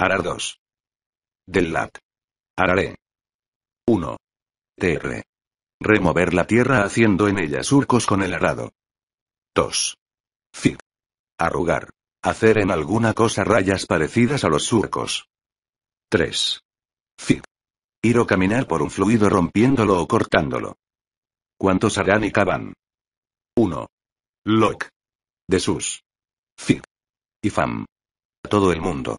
Arar 2. Del lat. Araré. 1. TR. Remover la tierra haciendo en ella surcos con el arado. 2. FIG. Arrugar. Hacer en alguna cosa rayas parecidas a los surcos. 3. FIG. Ir o caminar por un fluido rompiéndolo o cortándolo. ¿Cuántos harán y caban? 1. LOC. De sus. FIG. Y fam. Todo el mundo.